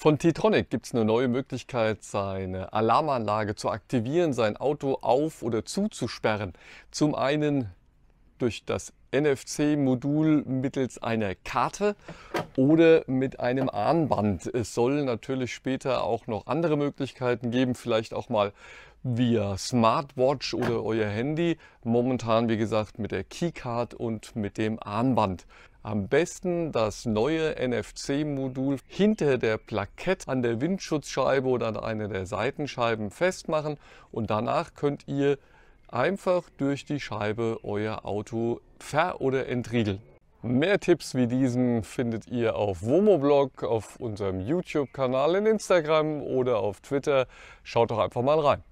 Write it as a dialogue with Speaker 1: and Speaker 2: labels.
Speaker 1: Von T-Tronic gibt es eine neue Möglichkeit, seine Alarmanlage zu aktivieren, sein Auto auf- oder zuzusperren. Zum einen durch das NFC-Modul mittels einer Karte oder mit einem Armband. Es soll natürlich später auch noch andere Möglichkeiten geben, vielleicht auch mal via Smartwatch oder euer Handy. Momentan, wie gesagt, mit der Keycard und mit dem Armband. Am besten das neue NFC-Modul hinter der Plakette an der Windschutzscheibe oder an einer der Seitenscheiben festmachen und danach könnt ihr einfach durch die Scheibe euer Auto ver- oder entriegeln. Mehr Tipps wie diesen findet ihr auf Womoblog, auf unserem YouTube-Kanal, in Instagram oder auf Twitter. Schaut doch einfach mal rein.